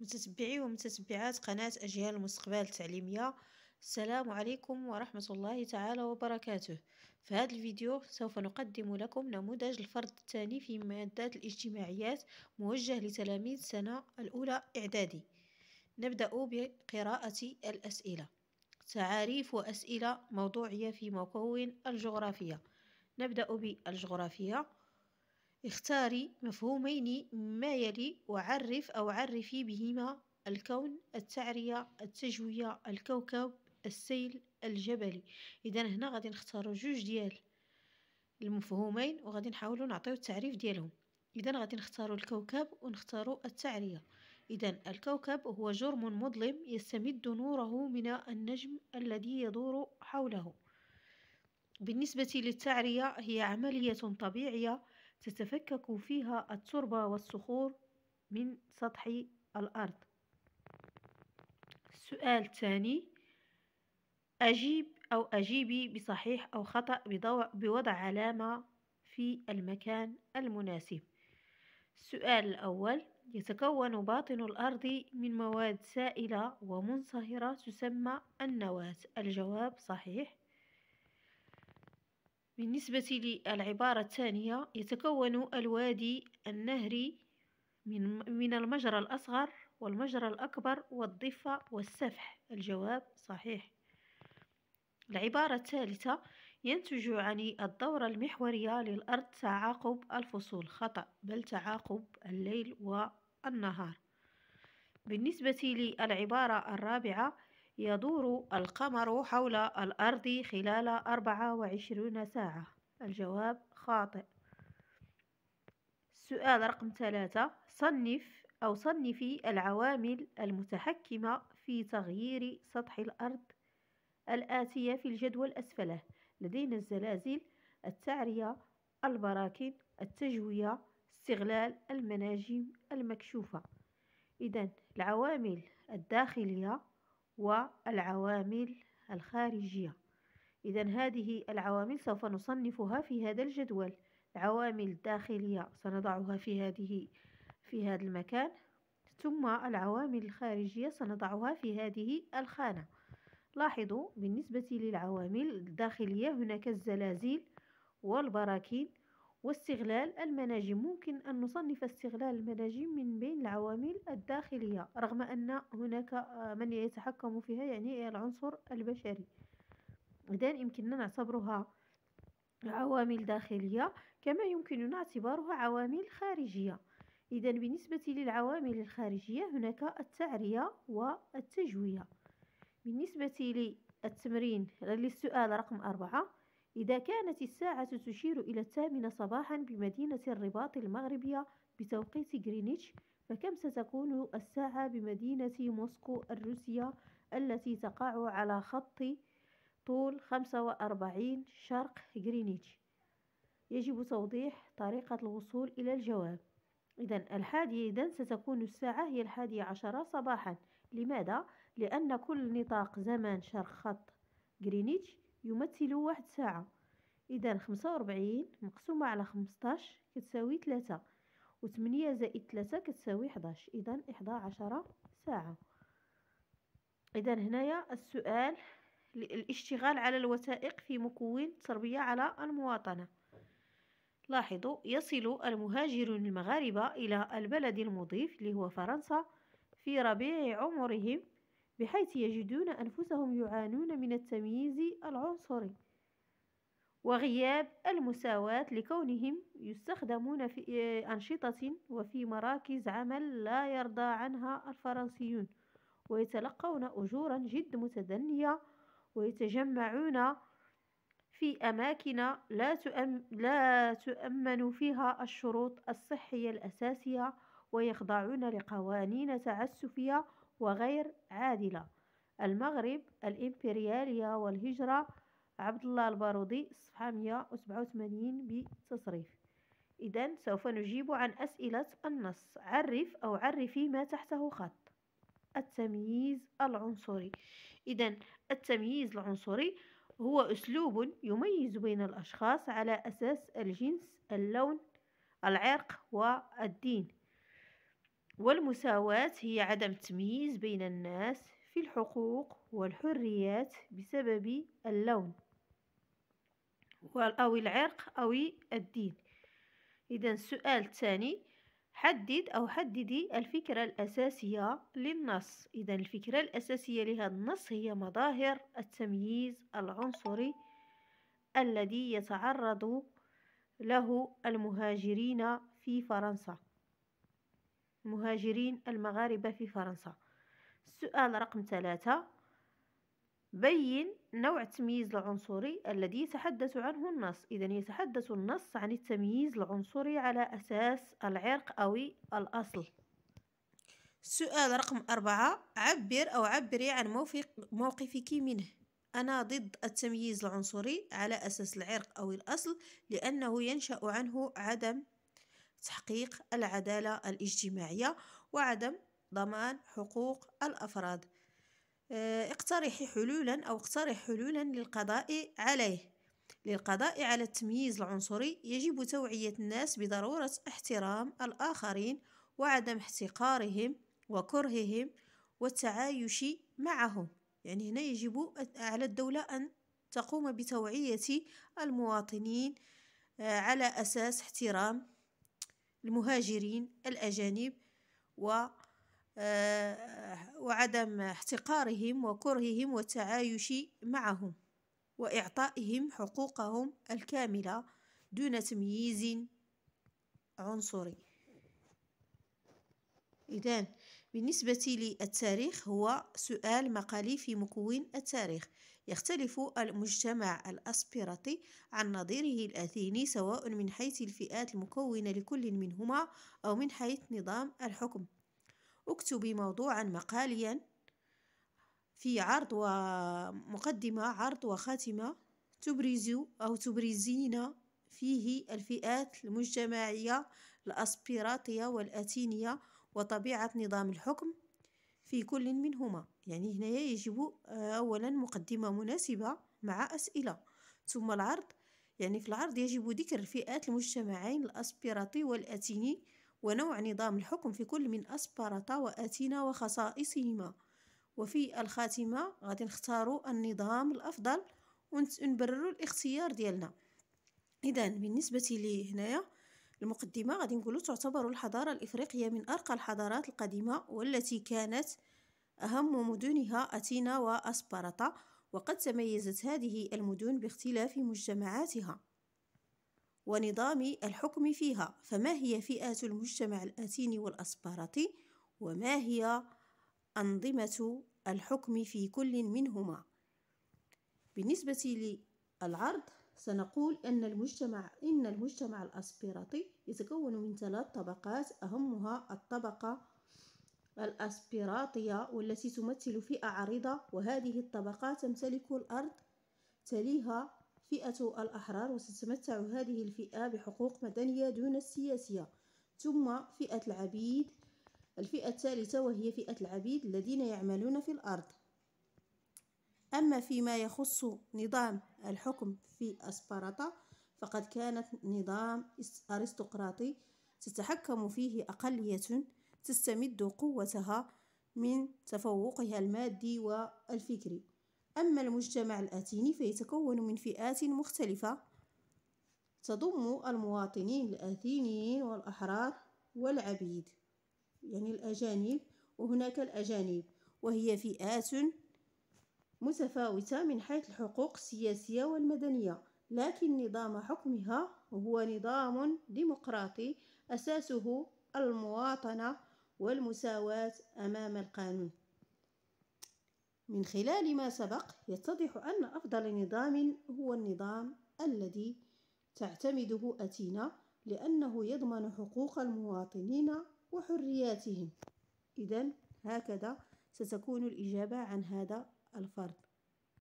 متتبعي ومتتبعات قناة أجيال المستقبل التعليمية السلام عليكم ورحمة الله تعالى وبركاته في هذا الفيديو سوف نقدم لكم نموذج الفرد الثاني في مادة الاجتماعيات موجه لتلاميذ السنة الأولى إعدادي نبدأ بقراءة الأسئلة تعاريف وأسئلة موضوعية في مكون الجغرافية نبدأ بالجغرافية اختاري مفهومين ما يلي وعرف أو عرفي بهما الكون التعرية التجوية الكوكب السيل الجبلي إذا هنا غادي نختاروا جوج ديال المفهومين وغادي نحاولوا نعطيو التعريف ديالهم إذا غادي نختاروا الكوكب ونختاروا التعرية إذا الكوكب هو جرم مظلم يستمد نوره من النجم الذي يدور حوله بالنسبة للتعرية هي عملية طبيعية تتفكك فيها التربة والصخور من سطح الأرض السؤال الثاني أجيب أو أجيبي بصحيح أو خطأ بوضع علامة في المكان المناسب السؤال الأول يتكون باطن الأرض من مواد سائلة ومنصهرة تسمى النواة الجواب صحيح بالنسبة للعبارة الثانية يتكون الوادي النهري من, من المجرى الأصغر والمجرى الأكبر والضفة والسفح الجواب صحيح العبارة الثالثة ينتج عن الدورة المحورية للأرض تعاقب الفصول خطأ بل تعاقب الليل والنهار بالنسبة للعبارة الرابعة يدور القمر حول الأرض خلال أربعة وعشرون ساعة الجواب خاطئ السؤال رقم ثلاثة صنف أو صنفي العوامل المتحكمة في تغيير سطح الأرض الآتية في الجدول أسفله لدينا الزلازل التعرية البراكين التجوية استغلال المناجم المكشوفة إذا العوامل الداخلية والعوامل الخارجية إذا هذه العوامل سوف نصنفها في هذا الجدول العوامل الداخلية سنضعها في هذه في هذا المكان ثم العوامل الخارجية سنضعها في هذه الخانة لاحظوا بالنسبة للعوامل الداخلية هناك الزلازل والبراكين واستغلال المناجم ممكن أن نصنف استغلال المناجم من بين العوامل الداخلية رغم أن هناك آه، من يتحكم فيها يعني العنصر البشري إذن يمكننا نعتبرها عوامل داخلية كما يمكننا اعتبارها عوامل خارجية إذا بالنسبة للعوامل الخارجية هناك التعرية والتجوية بالنسبة للتمرين للسؤال رقم أربعة إذا كانت الساعة تشير إلى الثامنة صباحا بمدينة الرباط المغربية بتوقيت غرينتش فكم ستكون الساعة بمدينة موسكو الروسية التي تقع على خط طول 45 شرق غرينتش يجب توضيح طريقة الوصول إلى الجواب إذا الحادية إذا ستكون الساعة هي الحادية عشرة صباحا لماذا؟ لأن كل نطاق زمان شرق خط غرينتش يمثل واحد ساعة إذا خمسة وربعين مقسومة على خمسطاش كتساوي تلاتة وثمانية زائد تلاتة كتساوي حداش إذا إحدى عشرة ساعة إذا هنايا السؤال الاشتغال على الوثائق في مكون تربية على المواطنة لاحظوا يصل المهاجرون المغاربة إلى البلد المضيف اللي هو فرنسا في ربيع عمرهم بحيث يجدون أنفسهم يعانون من التمييز العنصري وغياب المساواة لكونهم يستخدمون في آه، أنشطة وفي مراكز عمل لا يرضى عنها الفرنسيون ويتلقون أجورا جد متدنية ويتجمعون في أماكن لا, تؤم لا تؤمن فيها الشروط الصحية الأساسية ويخضعون لقوانين تعسفية وغير عادلة المغرب الإمبريالية والهجرة عبد الله البارودي صفحة 187 بتصريف إذا سوف نجيب عن أسئلة النص عرف أو عرفي ما تحته خط التمييز العنصري إذا التمييز العنصري هو أسلوب يميز بين الأشخاص على أساس الجنس اللون العرق والدين والمساواة هي عدم التمييز بين الناس في الحقوق والحريات بسبب اللون أو العرق أو الدين إذا السؤال الثاني حدد أو حددي الفكرة الأساسية للنص إذا الفكرة الأساسية لهذا النص هي مظاهر التمييز العنصري الذي يتعرض له المهاجرين في فرنسا مهاجرين المغاربة في فرنسا السؤال رقم ثلاثة بين نوع التمييز العنصري الذي يتحدث عنه النص إذا يتحدث النص عن التمييز العنصري على أساس العرق أو الأصل السؤال رقم أربعة عبر أو عبري عن موقفك منه أنا ضد التمييز العنصري على أساس العرق أو الأصل لأنه ينشأ عنه عدم تحقيق العدالة الاجتماعية وعدم ضمان حقوق الأفراد آه، اقترحي حلولا أو اقترح حلولا للقضاء عليه للقضاء على التمييز العنصري يجب توعية الناس بضرورة احترام الآخرين وعدم احتقارهم وكرههم والتعايش معهم يعني هنا يجب على الدولة أن تقوم بتوعية المواطنين آه، على أساس احترام المهاجرين الأجانب و آه، وعدم احتقارهم وكرههم والتعايش معهم وإعطائهم حقوقهم الكاملة دون تمييز عنصري إذن بالنسبة للتاريخ هو سؤال مقالي في مكون التاريخ يختلف المجتمع الأسبيراتي عن نظيره الأثيني سواء من حيث الفئات المكونة لكل منهما أو من حيث نظام الحكم اكتبي موضوعا مقاليا في عرض ومقدمة عرض وخاتمة تبرز أو تبرزين فيه الفئات المجتمعية الأسبيراتية والأتينية وطبيعة نظام الحكم في كل منهما يعني هنايا يجب آه، أولا مقدمة مناسبة مع أسئلة ثم العرض يعني في العرض يجب ذكر فئات المجتمعين الأسبرطي والأتيني ونوع نظام الحكم في كل من أسبارتا وأتينا وخصائصهما وفي الخاتمة غادي نختاروا النظام الأفضل ونبرروا الاختيار ديالنا إذا بالنسبة لي هنايا المقدمة غادي نقولوا تعتبر الحضارة الإفريقية من أرقى الحضارات القديمة والتي كانت أهم مدنها أثينا واسبرطا وقد تميزت هذه المدن باختلاف مجتمعاتها ونظام الحكم فيها فما هي فئات المجتمع الأثيني والأسبرطي وما هي أنظمة الحكم في كل منهما بالنسبة للعرض سنقول أن المجتمع إن المجتمع الأسبيراتي يتكون من ثلاث طبقات أهمها الطبقة الأسبيراطية والتي تمثل فئة عريضة وهذه الطبقة تمتلك الأرض تليها فئة الأحرار وتتمتع هذه الفئة بحقوق مدنية دون السياسية ثم فئة العبيد الفئة الثالثة وهي فئة العبيد الذين يعملون في الأرض أما فيما يخص نظام الحكم في أسبرطة فقد كانت نظام أرستقراطي تتحكم فيه أقلية تستمد قوتها من تفوقها المادي والفكري أما المجتمع الأتيني فيتكون من فئات مختلفة تضم المواطنين الأثينيين والأحرار والعبيد يعني الأجانب وهناك الأجانب وهي فئات متفاوتة من حيث الحقوق السياسية والمدنية لكن نظام حكمها هو نظام ديمقراطي أساسه المواطنة والمساواة أمام القانون من خلال ما سبق يتضح أن أفضل نظام هو النظام الذي تعتمده أتينا لأنه يضمن حقوق المواطنين وحرياتهم إذا هكذا ستكون الإجابة عن هذا الفرد